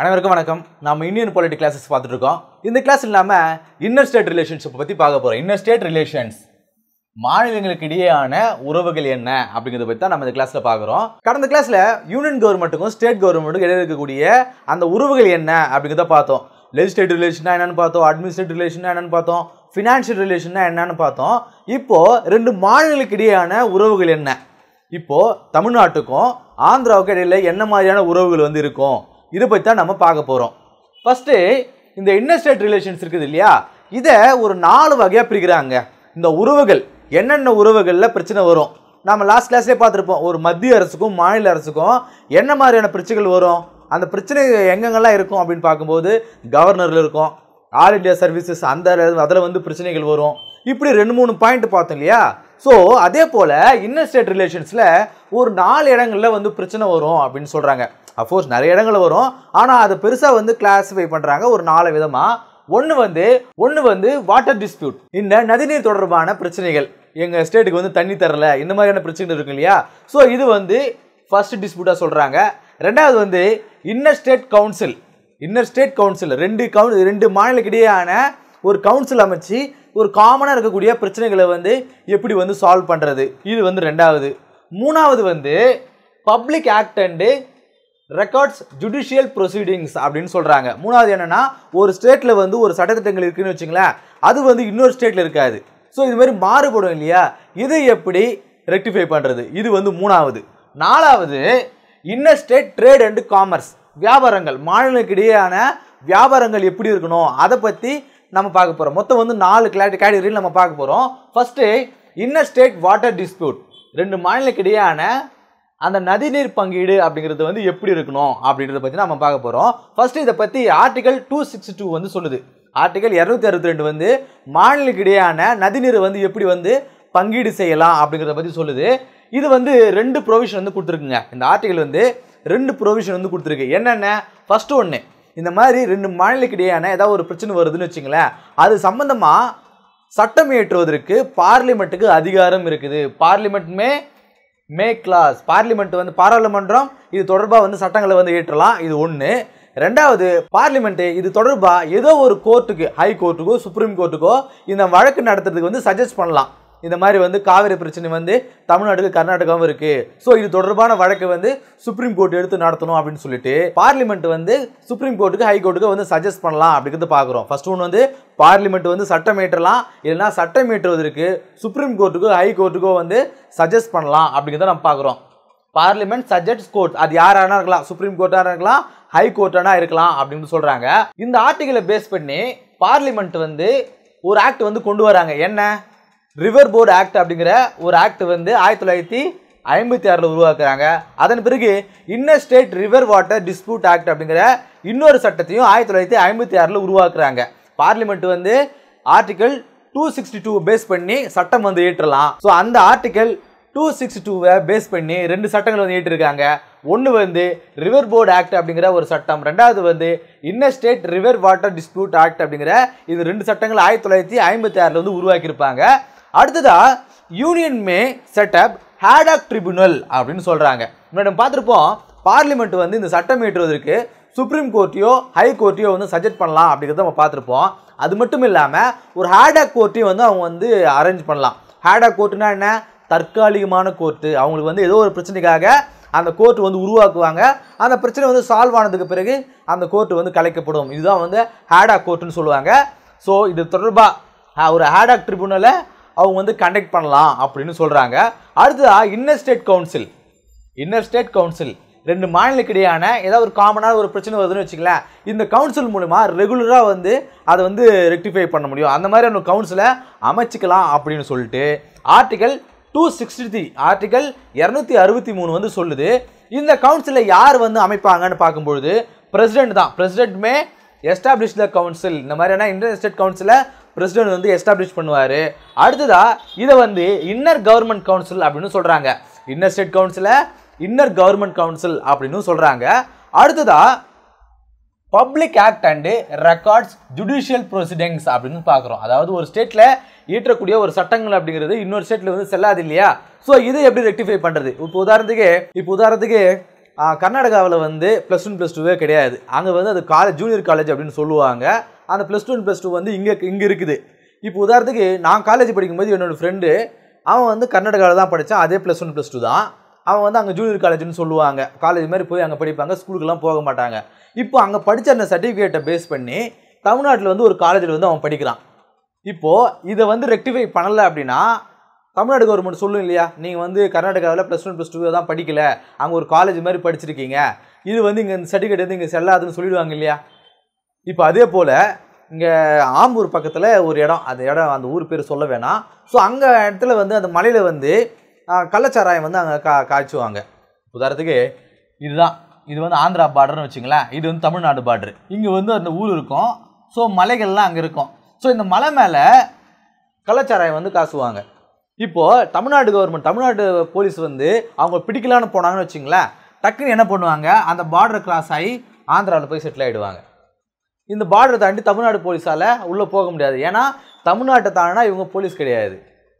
அனைவருக்கும் வணக்கம் நம்ம இந்தியன் பாலிட்டி கிளாஸஸ் பார்த்துட்டு இருக்கோம் இந்த கிளாஸ் இல்லாமல் இன்னர் ஸ்டேட் ரிலேஷன்ஷிப்பை பற்றி பார்க்க போகிறோம் இன்னர் ஸ்டேட் ரிலேஷன்ஸ் மாநிலங்களுக்கு இடையேயான உறவுகள் என்ன அப்படிங்கிறத பற்றி தான் நம்ம இந்த கிளாஸில் பார்க்குறோம் கடந்த கிளாஸில் யூனியன் கவர்மெண்ட்டுக்கும் ஸ்டேட் கவர்மெண்ட்டுக்கும் இடையே இருக்கக்கூடிய அந்த உறவுகள் என்ன அப்படிங்கிறத பார்த்தோம் லெஜிஸ்லேட்டிவ் ரிலேஷனாக என்னென்னு பார்த்தோம் அட்மினிஸ்ட்ரேட் ரிலேஷனாக என்னென்னு பார்த்தோம் ஃபினான்ஷியல் ரிலேஷனாக என்னன்னு பார்த்தோம் இப்போது ரெண்டு மாநிலங்களுக்கு இடையேயான உறவுகள் என்ன இப்போது தமிழ்நாட்டுக்கும் ஆந்திராவுக்கும் இடையில் என்ன மாதிரியான உறவுகள் வந்து இருக்கும் இதை பற்றி தான் நம்ம பார்க்க போகிறோம் ஃபஸ்ட்டு இந்த இன்னஸ்டேட் ரிலேஷன்ஸ் இருக்குது இல்லையா இதை ஒரு நாலு வகையாக பிரிக்கிறாங்க இந்த உறவுகள் என்னென்ன உறவுகளில் பிரச்சனை வரும் நம்ம லாஸ்ட் கிளாஸ்லேயே பார்த்துருப்போம் ஒரு மத்திய அரசுக்கும் மாநில அரசுக்கும் என்ன மாதிரியான பிரச்சனைகள் வரும் அந்த பிரச்சனை எங்கெங்கெல்லாம் இருக்கும் அப்படின்னு பார்க்கும்போது கவர்னரில் இருக்கும் ஆல் இண்டியா சர்வீசஸ் அந்த அதில் வந்து பிரச்சனைகள் வரும் இப்படி ரெண்டு மூணு பாயிண்ட் பார்த்தோம் இல்லையா ஸோ அதே போல் இன்னர் ஸ்டேட் ரிலேஷன்ஸில் ஒரு நாலு இடங்களில் வந்து பிரச்சனை வரும் அப்படின்னு சொல்கிறாங்க அஃபோர்ஸ் நிறைய இடங்கள் வரும் ஆனால் அதை பெருசாக வந்து கிளாஸிஃபை பண்ணுறாங்க ஒரு நாலு விதமாக ஒன்று வந்து ஒன்று வந்து வாட்டர் டிஸ்பியூட் இந்த நதிநீர் தொடர்பான பிரச்சனைகள் எங்கள் ஸ்டேட்டுக்கு வந்து தண்ணி தரல இந்த மாதிரியான பிரச்சனைகள் இருக்கு இல்லையா ஸோ இது வந்து ஃபஸ்ட்டு டிஸ்பியூட்டாக சொல்கிறாங்க ரெண்டாவது வந்து inner state council inner state council ரெண்டு கவுன் ரெண்டு மாநிலக்கிடையான ஒரு கவுன்சில் அமைச்சு ஒரு காமனாக இருக்கக்கூடிய பிரச்சனைகளை வந்து எப்படி வந்து சால்வ் பண்ணுறது இது வந்து ரெண்டாவது மூணாவது வந்து public act and records judicial proceedings அப்படின்னு சொல்கிறாங்க மூணாவது என்னென்னா ஒரு ஸ்டேட்டில் வந்து ஒரு சட்டத்திட்டங்கள் இருக்குதுன்னு வச்சுங்களேன் அது வந்து இன்னொரு ஸ்டேட்டில் இருக்காது ஸோ இது மாதிரி மாறுபடும் இல்லையா இதை எப்படி ரெக்டிஃபை பண்ணுறது இது வந்து மூணாவது நாலாவது inner state trade and commerce வியாபாரங்கள் மாநிலங்களுக்கு இடையேயான வியாபாரங்கள் எப்படி இருக்கணும் அதை பற்றி நம்ம பார்க்க போகிறோம் மொத்தம் வந்து நாலு கிளாட் கேட்டகரியில் நம்ம பார்க்க போகிறோம் first inner state water dispute ரெண்டு மாநிலங்களுக்கு அந்த நதிநீர் பங்கீடு அப்படிங்கிறது வந்து எப்படி இருக்கணும் அப்படின்றத பற்றி நம்ம பார்க்க போகிறோம் ஃபர்ஸ்ட் இதை பற்றி ஆர்டிகல் டூ சிக்ஸ் டூ வந்து சொல்லுது ஆர்டிகல் இரநூத்தி அறுபத்தி ரெண்டு வந்து மாநிலக்கு இடையான நதிநீர் வந்து எப்படி வந்து பங்கீடு செய்யலாம் அப்படிங்கிறத பற்றி சொல்லுது இது வந்து ரெண்டு ப்ரொவிஷன் வந்து கொடுத்துருக்குங்க இந்த ஆர்டிகல் வந்து ரெண்டு ப்ரொவிஷன் வந்து கொடுத்துருக்கு என்னென்ன ஃபஸ்ட்டு ஒன்று இந்த மாதிரி ரெண்டு மாநிலக்கு இடையான ஏதாவது ஒரு பிரச்சனை வருதுன்னு வச்சுங்களேன் அது சம்மந்தமாக சட்டம் இயற்றுவதற்கு பார்லிமெண்ட்டுக்கு அதிகாரம் இருக்குது பார்லிமெண்ட்டுமே மே கிளாஸ் பார்லிமெண்ட் வந்து பாராளுமன்றம் இது தொடர்பாக வந்து சட்டங்களை வந்து இயற்றலாம் இது ஒன்று ரெண்டாவது பார்லிமெண்ட்டு இது தொடர்பாக ஏதோ ஒரு கோர்ட்டுக்கு ஹை கோர்ட்டுக்கோ சுப்ரீம் கோர்ட்டுக்கோ இந்த வழக்கு நடத்துறதுக்கு வந்து சஜஸ்ட் பண்ணலாம் இந்த மாதிரி வந்து காவிரி பிரச்சனை வந்து தமிழ்நாட்டுக்கு கர்நாடகாவும் இருக்குது ஸோ இது தொடர்பான வழக்கு வந்து சுப்ரீம் கோர்ட் எடுத்து நடத்தணும் அப்படின்னு சொல்லிட்டு பார்லிமெண்ட் வந்து சுப்ரீம் கோர்ட்டுக்கு ஹை கோர்ட்டுக்கு வந்து சஜஸ்ட் பண்ணலாம் அப்படிங்கிறது பார்க்குறோம் ஃபர்ஸ்ட் ஒன்று வந்து பார்லிமெண்ட் வந்து சட்டம் ஏற்றலாம் இல்லைன்னா சட்டம் ஏற்றுவதற்கு சுப்ரீம் கோர்ட்டுக்கோ ஹை கோர்ட்டுக்கோ வந்து சஜஸ்ட் பண்ணலாம் அப்படிங்கிறத நம்ம பார்க்குறோம் பார்லிமெண்ட் சஜெக்ட்ஸ் கோர்ட் அது யாரானா இருக்கலாம் சுப்ரீம் கோர்ட்டாக இருக்கலாம் ஹை கோர்ட்டானா இருக்கலாம் அப்படின்னு சொல்கிறாங்க இந்த ஆர்டிகிளை பேஸ் பண்ணி பார்லிமெண்ட் வந்து ஒரு ஆக்ட் வந்து கொண்டு வராங்க என்ன ரிவர் போர்டு ஆக்ட் அப்படிங்கிற ஒரு ஆக்ட் வந்து ஆயிரத்தி தொள்ளாயிரத்தி ஐம்பத்தி ஆறில் உருவாக்குறாங்க அதன் பிறகு inner state river water dispute act அப்படிங்கிற இன்னொரு சட்டத்தையும் ஆயிரத்தி தொள்ளாயிரத்தி ஐம்பத்தி ஆறில் உருவாக்குறாங்க பார்லிமெண்ட் வந்து article two sixty two base பண்ணி சட்டம் வந்து ஏற்றலாம் ஸோ அந்த ஆர்டிக்கல் டூ சிக்ஸ்டி டூவை பேஸ் பண்ணி ரெண்டு சட்டங்கள் வந்து ஏற்றிருக்காங்க ஒன்று வந்து ரிவர் போர்டு ஆக்ட் அப்படிங்கிற ஒரு சட்டம் ரெண்டாவது வந்து inner state river water dispute act அப்படிங்கிற இது ரெண்டு சட்டங்கள் ஆயிரத்தி தொள்ளாயிரத்தி ஐம்பத்தி ஆறில் வந்து உருவாக்கியிருப்பாங்க அடுத்ததா union may set up ad hoc tribunal அப்படின்னு சொல்கிறாங்க முன்னாடி பார்த்துருப்போம் பார்லிமெண்ட் வந்து இந்த சட்டம் ஏற்றுவதற்கு சுப்ரீம் கோர்ட்டையோ ஹை கோர்ட்டையோ வந்து சஜெக்ட் பண்ணலாம் அப்படிங்கிறத நம்ம பார்த்துருப்போம் அது மட்டும் இல்லாமல் ஒரு ஹேடாக் கோர்ட்டையும் வந்து அவங்க வந்து அரேஞ்ச் பண்ணலாம் ஹேடாக் கோர்ட்டுனா என்ன தற்காலிகமான கோர்ட்டு அவங்களுக்கு வந்து ஏதோ ஒரு பிரச்சனைக்காக அந்த கோர்ட்டு வந்து உருவாக்குவாங்க அந்த பிரச்சனை வந்து சால்வ் ஆனதுக்கு பிறகு அந்த கோர்ட்டு வந்து கலைக்கப்படும் இதுதான் வந்து ஹேடாக் கோர்ட்டுன்னு சொல்லுவாங்க ஸோ இது தொடர்பாக ஒரு ஹேடாக் ட்ரிபியூனலை அவங்க வந்து கண்டக்ட் பண்ணலாம் அப்படின்னு சொல்கிறாங்க அடுத்ததாக inner state council inner state council ரெண்டு மாநிலக்கிடையான ஏதாவது ஒரு காமனான ஒரு பிரச்சனை வருதுன்னு வச்சுக்கலேன் இந்த கவுன்சில் மூலிமா ரெகுலராக வந்து அதை வந்து ரெக்டிஃபை பண்ண முடியும் அந்த மாதிரி ஒன்று கவுன்சிலை அமைச்சிக்கலாம் அப்படின்னு சொல்லிட்டு article two sixty three article இரநூத்தி அறுபத்தி மூணு வந்து சொல்லுது இந்த கவுன்சிலில் யார் வந்து அமைப்பாங்கன்னு பார்க்கும்பொழுது பிரசிடென்ட் தான் பிரசிடென்ட்மே எஸ்டாப்ளிஷ் த கவுன்சில் இந்த மாதிரியான இன்டர் ஸ்டேட் கவுன்சிலை பிரசிடென்ட் வந்து எஸ்டாப்ளிஷ் பண்ணுவார் அடுத்ததாக இதை வந்து இன்னர் கவர்மெண்ட் கவுன்சில் அப்படின்னு சொல்கிறாங்க இன்னர் ஸ்டேட் கவுன்சிலை இன்னர் கவர்மெண்ட் கவுன்சில் அப்படின்னு சொல்கிறாங்க அடுத்ததாக public act and records judicial proceedings அப்படின்னு பார்க்குறோம் அதாவது ஒரு ஸ்டேட்டில் ஈற்றக்கூடிய ஒரு சட்டங்கள் அப்படிங்கிறது இன்னொரு ஸ்டேட்டில் வந்து செல்லாது இல்லையா ஸோ இதை எப்படி ரெக்டிஃபை பண்ணுறது இப்போ உதாரணத்துக்கு இப்போ உதாரணத்துக்கு கர்நாடகாவில் வந்து ப்ளஸ் ஒன் ப்ளஸ் டூவே கிடையாது அங்கே வந்து அது காலேஜ் ஜூனியர் காலேஜ் அப்படின்னு சொல்லுவாங்க அந்த ப்ளஸ் டூ ப்ளஸ் டூ வந்து இங்கே இங்கே இருக்குது இப்போ உதாரணத்துக்கு நான் காலேஜ் படிக்கும்போது என்னோடய ஃப்ரெண்டு அவன் வந்து கர்நாடகாவில் தான் படித்தான் அதே ப்ளஸ் ஒன் ப்ளஸ் டூ தான் அவன் வந்து அங்கே ஜூனியர் காலேஜ்னு சொல்லுவாங்க காலேஜ் மாதிரி போய் அங்கே படிப்பாங்க ஸ்கூலுக்குலாம் போக மாட்டாங்க இப்போ அங்கே படித்த அந்த சர்டிஃபிகேட்டை பேஸ் பண்ணி தமிழ்நாட்டில் வந்து ஒரு காலேஜில் வந்து அவன் படிக்கிறான் இப்போது இதை வந்து ரெக்டிஃபை பண்ணலை அப்படின்னா தமிழ்நாடு கவர்மெண்ட் சொல்லும் இல்லையா நீங்கள் வந்து கர்நாடகாவில் ப்ளஸ் ஒன் ப்ளஸ் டூ தான் படிக்கலை அங்கே ஒரு காலேஜ் மாதிரி படிச்சிருக்கீங்க இது வந்து இங்கே இந்த சர்டிஃபிகேட் வந்து இங்கே செல்லாதுன்னு சொல்லிடுவாங்க இல்லையா இப்போ அதே போல் இங்கே ஆம்பூர் பக்கத்தில் ஒரு இடம் அந்த இடம் அந்த ஊர் பேர் சொல்ல வேணாம் ஸோ அங்கே இடத்துல வந்து அந்த மலையில் வந்து கள்ளச்சாராயம் வந்து அங்கே கா காய்ச்சுவாங்க உதாரணத்துக்கு இதுதான் இது வந்து ஆந்திரா பார்டர்னு வச்சுங்களேன் இது வந்து தமிழ்நாடு பார்டர் இங்கே வந்து அந்த ஊர் இருக்கும் ஸோ மலைகள்லாம் அங்கே இருக்கும் ஸோ இந்த மலை மேலே கள்ளச்சாராயம் வந்து காசுவாங்க இப்போது தமிழ்நாடு கவர்மெண்ட் தமிழ்நாடு போலீஸ் வந்து அவங்க பிடிக்கலான்னு போனாங்கன்னு வச்சுங்களேன் டக்குன்னு என்ன பண்ணுவாங்க அந்த பார்டர் கிராஸ் ஆகி ஆந்திராவில் போய் செட்டில் ஆகிடுவாங்க இந்த பார்டரை தாண்டி தமிழ்நாடு போலீஸால் உள்ளே போக முடியாது ஏன்னா தமிழ்நாட்டை தாண்டினா இவங்க போலீஸ் கிடையாது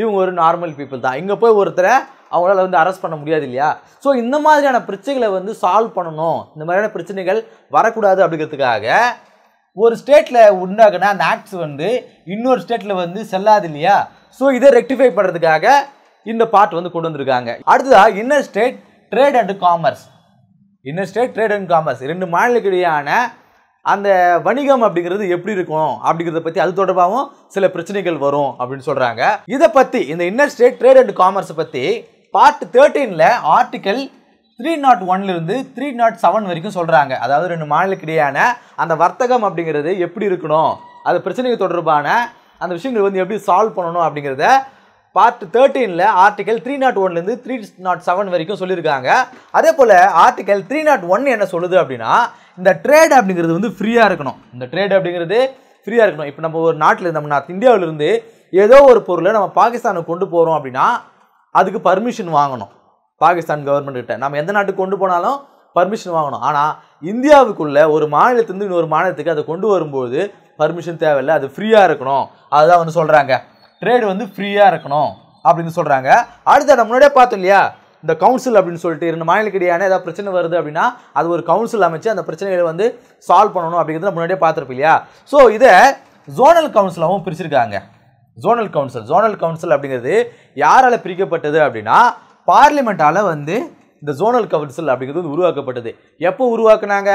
இவங்க ஒரு நார்மல் பீப்புள் தான் இங்கே போய் ஒருத்தரை அவங்களால வந்து அரெஸ்ட் பண்ண முடியாது இல்லையா ஸோ இந்த மாதிரியான பிரச்சனைகளை வந்து சால்வ் பண்ணணும் இந்த மாதிரியான பிரச்சனைகள் வரக்கூடாது அப்படிங்கிறதுக்காக ஒரு ஸ்டேட்டில் உண்டாகினா அந்த ஆக்ட்ஸ் வந்து இன்னொரு ஸ்டேட்டில் வந்து செல்லாது இல்லையா ஸோ இதை ரெக்டிஃபை பண்ணுறதுக்காக இந்த பார்ட் வந்து கொண்டு வந்திருக்காங்க அடுத்ததாக inner state trade and commerce inner state trade and commerce ரெண்டு மாநிலக்கிடையான அந்த வணிகம் அப்படிங்கிறது எப்படி இருக்கும் அப்படிங்கிறத பற்றி அது தொடர்பாகவும் சில பிரச்சனைகள் வரும் அப்படின்னு சொல்கிறாங்க இதை பற்றி இந்த இன்னர் ஸ்டேட் ட்ரேட் அண்ட் காமர்ஸை பற்றி பார்ட் தேர்ட்டீனில் ஆர்டிக்கல் த்ரீ நாட் ஒன்லேருந்து த்ரீ நாட் செவன் வரைக்கும் சொல்கிறாங்க அதாவது ரெண்டு மாநிலக்கிடையான அந்த வர்த்தகம் அப்படிங்கிறது எப்படி இருக்கணும் அது பிரச்சனைகள் தொடர்பான அந்த விஷயங்கள் வந்து எப்படி சால்வ் பண்ணணும் அப்படிங்கிறத பார்ட் தேர்ட்டீனில் ஆர்டிக்கல் த்ரீ நாட் ஒன்லேருந்து த்ரீ நாட் செவன் வரைக்கும் சொல்லியிருக்காங்க அதே போல் ஆர்டிக்கல் த்ரீ நாட் ஒன் என்ன சொல்லுது அப்படின்னா இந்த ட்ரேட் அப்படிங்கிறது வந்து ஃப்ரீயாக இருக்கணும் இந்த ட்ரேட் அப்படிங்கிறது ஃப்ரீயாக இருக்கணும் இப்போ நம்ம ஒரு நாட்டில் நம்ம நார்த் இந்தியாவிலேருந்து ஏதோ ஒரு பொருளை நம்ம பாகிஸ்தானுக்கு கொண்டு போகிறோம் அப்படின்னா அதுக்கு பர்மிஷன் வாங்கணும் பாகிஸ்தான் கிட்ட நம்ம எந்த நாட்டுக்கு கொண்டு போனாலும் பர்மிஷன் வாங்கணும் ஆனால் இந்தியாவுக்குள்ளே ஒரு மாநிலத்திலிருந்து இன்னொரு மாநிலத்துக்கு அதை கொண்டு வரும்போது பர்மிஷன் தேவையில்லை அது ஃப்ரீயாக இருக்கணும் அதுதான் வந்து சொல்கிறாங்க ட்ரேடு வந்து ஃப்ரீயாக இருக்கணும் அப்படின்னு சொல்கிறாங்க அடுத்த முன்னாடியே பார்த்தோம் இல்லையா இந்த கவுன்சில் அப்படின்னு சொல்லிட்டு இரண்டு மாநிலக்கு ஏதாவது பிரச்சனை வருது அப்படின்னா அது ஒரு கவுன்சில் அமைச்சு அந்த பிரச்சனைகளை வந்து சால்வ் பண்ணணும் அப்படிங்கிறத முன்னாடியே பார்த்துருப்போம் இல்லையா ஸோ இதை ஜோனல் கவுன்சிலாகவும் பிரிச்சிருக்காங்க ஜோனல் கவுன்சில் ஜோனல் கவுன்சில் அப்படிங்கிறது யாரால் பிரிக்கப்பட்டது அப்படின்னா பார்லிமெண்ட்டால் வந்து இந்த ஜோனல் கவுன்சில் அப்படிங்கிறது வந்து உருவாக்கப்பட்டது எப்போ உருவாக்குனாங்க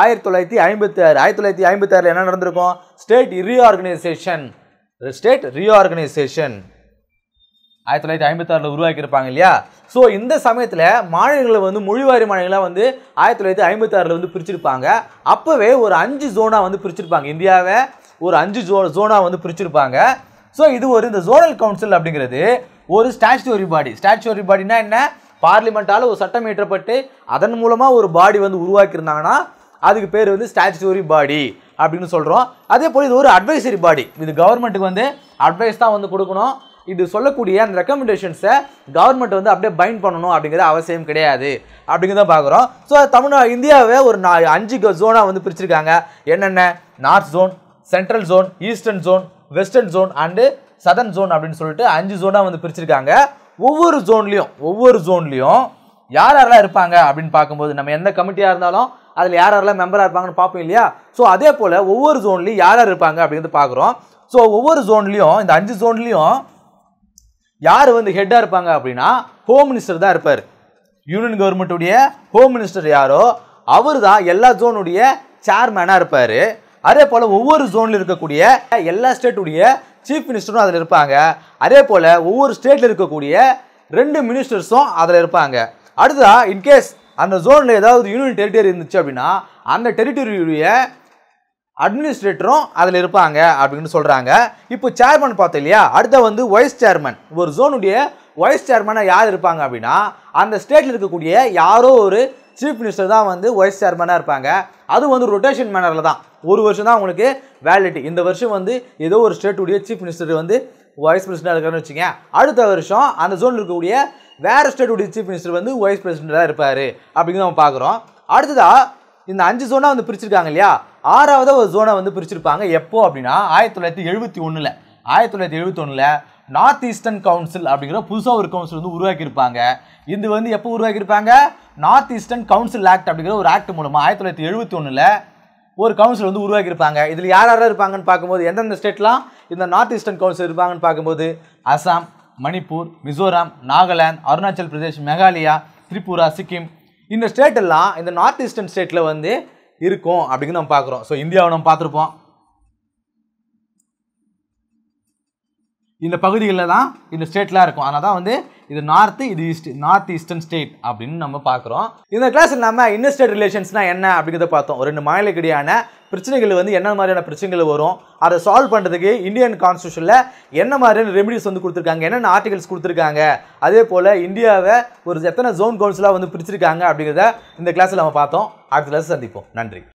ஆயிரத்தி தொள்ளாயிரத்தி ஐம்பத்தி ஆறு ஆயிரத்தி தொள்ளாயிரத்தி ஐம்பத்தி ஆறில் என்ன நடந்திருக்கும் ஸ்டேட் ரீஆர்கனைசேஷன் ஸ்டேட் ரீஆர்கனைசேஷன் ஆயிரத்தி தொள்ளாயிரத்தி ஐம்பத்தாறில் உருவாக்கியிருப்பாங்க இல்லையா ஸோ இந்த சமயத்தில் மாநிலங்களை வந்து மொழிவாரி மாநிலங்களாக வந்து ஆயிரத்தி தொள்ளாயிரத்தி ஐம்பத்தாறில் வந்து பிரிச்சிருப்பாங்க அப்போவே ஒரு அஞ்சு ஜோனாக வந்து பிரிச்சிருப்பாங்க இந்தியாவை ஒரு அஞ்சு ஜோ ஜோனாக வந்து பிரிச்சிருப்பாங்க ஸோ இது ஒரு இந்த ஜோனல் கவுன்சில் அப்படிங்கிறது ஒரு ஸ்டாச்சுவரி பாடி ஸ்டாச்சுவரி பாடினா என்ன பார்லிமெண்ட்டால் ஒரு சட்டம் இயற்றப்பட்டு அதன் மூலமாக ஒரு பாடி வந்து உருவாக்கியிருந்தாங்கன்னா அதுக்கு பேர் வந்து ஸ்டாச்சுவரி பாடி அப்படின்னு சொல்கிறோம் அதே போல் இது ஒரு அட்வைசரி பாடி இது கவர்மெண்ட்டுக்கு வந்து அட்வைஸ் தான் வந்து கொடுக்கணும் இது சொல்லக்கூடிய அந்த ரெக்கமெண்டேஷன்ஸை கவர்மெண்ட் வந்து அப்படியே பைண்ட் பண்ணணும் அப்படிங்கிற அவசியம் கிடையாது அப்படிங்கிறத பார்க்குறோம் ஸோ தமிழ்நா இந்தியாவே ஒரு நா அஞ்சு ஜோனாக வந்து பிரிச்சிருக்காங்க என்னென்ன north zone central zone eastern zone western zone and southern zone அப்படின்னு சொல்லிட்டு அஞ்சு ஜோனாக வந்து பிரிச்சிருக்காங்க ஒவ்வொரு ஜோன்லேயும் ஒவ்வொரு ஜோன்லேயும் யார் யாரெல்லாம் இருப்பாங்க அப்படின்னு பார்க்கும்போது நம்ம எந்த கமிட்டியாக இருந்தாலும் அதில் யார் யாரெல்லாம் மெம்பராக இருப்பாங்கன்னு பார்ப்போம் இல்லையா ஸோ அதே போல் ஒவ்வொரு ஜோன்லேயும் யார் யார் இருப்பாங்க அப்படிங்கிறது பார்க்குறோம் ஸோ ஒவ்வொரு ஜோன்லேயும் இந்த அஞ்சு ஜோன்லேயும் யார் வந்து ஹெட்டாக இருப்பாங்க அப்படின்னா ஹோம் மினிஸ்டர் தான் இருப்பார் யூனியன் கவர்மெண்ட்டுடைய ஹோம் மினிஸ்டர் யாரோ அவர் தான் எல்லா ஜோனுடைய சேர்மேனாக இருப்பார் அதே போல் ஒவ்வொரு ஜோனில் இருக்கக்கூடிய எல்லா ஸ்டேட்டுடைய சீஃப் மினிஸ்டரும் அதில் இருப்பாங்க அதே போல் ஒவ்வொரு ஸ்டேட்டில் இருக்கக்கூடிய ரெண்டு மினிஸ்டர்ஸும் அதில் இருப்பாங்க அடுத்ததாக இன்கேஸ் அந்த ஜோனில் ஏதாவது யூனியன் டெரிட்டரி இருந்துச்சு அப்படின்னா அந்த டெரிட்டரியுடைய அட்மினிஸ்ட்ரேட்டரும் அதில் இருப்பாங்க அப்படின்னு சொல்கிறாங்க இப்போ சேர்மன் பார்த்தோம் இல்லையா அடுத்த வந்து வைஸ் சேர்மன் ஒரு ஜோனுடைய வைஸ் சேர்மனாக யார் இருப்பாங்க அப்படின்னா அந்த ஸ்டேட்டில் இருக்கக்கூடிய யாரோ ஒரு சீஃப் மினிஸ்டர் தான் வந்து வைஸ் சேர்மனாக இருப்பாங்க அது வந்து ரொட்டேஷன் மேனரில் தான் ஒரு வருஷம் தான் அவங்களுக்கு வேலிட்டி இந்த வருஷம் வந்து ஏதோ ஒரு ஸ்டேட்டுடைய சீஃப் மினிஸ்டர் வந்து வைஸ் பிரசிடென்டாக இருக்காருன்னு வச்சுக்கேன் அடுத்த வருஷம் அந்த ஜோனில் இருக்கக்கூடிய வேறு ஸ்டேட்டுடைய சீஃப் மினிஸ்டர் வந்து வைஸ் பிரசிடென்ட்டாக இருப்பார் அப்படின்னு நம்ம பார்க்குறோம் அடுத்ததாக இந்த அஞ்சு ஜோனாக வந்து பிரிச்சிருக்காங்க இல்லையா ஆறாவது ஒரு ஜோனை வந்து பிரிச்சிருப்பாங்க எப்போ அப்படின்னா ஆயிரத்தி தொள்ளாயிரத்தி எழுபத்தி ஒன்றில் ஆயிரத்தி தொள்ளாயிரத்தி ஒன்றில் நார்த் ஈஸ்டர்ன் கவுன்சில் அப்படிங்கிற புதுசாக ஒரு கவுன்சில் வந்து உருவாக்கியிருப்பாங்க இது வந்து எப்போ உருவாக்கியிருப்பாங்க நார்த் ஈஸ்டர்ன் கவுன்சில் ஆக்ட் அப்படிங்கிற ஒரு ஆக்ட் மூலமாக ஆயிரத்தி தொள்ளாயிரத்தி எழுபத்தி ஒன்றில் ஒரு கவுன்சில் வந்து உருவாக்கியிருப்பாங்க இதில் யார் யாராக இருப்பாங்கன்னு பார்க்கும்போது எந்தெந்த ஸ்டேட்லாம் இந்த நார்த் ஈஸ்டர்ன் கவுன்சில் இருப்பாங்கன்னு பார்க்கும்போது அசாம் மணிப்பூர் மிசோரம் நாகாலாந்து அருணாச்சல் பிரதேஷ் மேகாலயா திரிபுரா சிக்கிம் இந்த ஸ்டேட் எல்லாம் இந்த நார்த் ஈஸ்டர்ன் ஸ்டேட்டில் வந்து இருக்கும் அப்படின்னு நம்ம பார்க்குறோம் ஸோ இந்தியாவை நம்ம பார்த்துருப்போம் இந்த பகுதிகளில் தான் இந்த ஸ்டேட்லாம் இருக்கும் அதனால் தான் வந்து இது நார்த்து இது ஈஸ்ட் நார்த் ஈஸ்டர்ன் ஸ்டேட் அப்படின்னு நம்ம பார்க்குறோம் இந்த கிளாஸ் இல்லாமல் இன்னர் ஸ்டேட் ரிலேஷன்ஸ்னால் என்ன அப்படிங்கிறத பார்த்தோம் ஒரு ரெண்டு மாநிலக்கிடையான பிரச்சனைகள் வந்து என்ன மாதிரியான பிரச்சனைகள் வரும் அதை சால்வ் பண்ணுறதுக்கு இந்தியன் கான்ஸ்டியூஷனில் என்ன மாதிரியான ரெமிடிஸ் வந்து கொடுத்துருக்காங்க என்னென்ன ஆர்டிகல்ஸ் கொடுத்துருக்காங்க அதே போல் இந்தியாவை ஒரு எத்தனை ஜோன் கவுன்சிலாக வந்து பிரிச்சிருக்காங்க அப்படிங்கிறத இந்த கிளாஸில் நம்ம பார்த்தோம் அடுத்த கிளாஸ் சந்திப்போம் நன்றி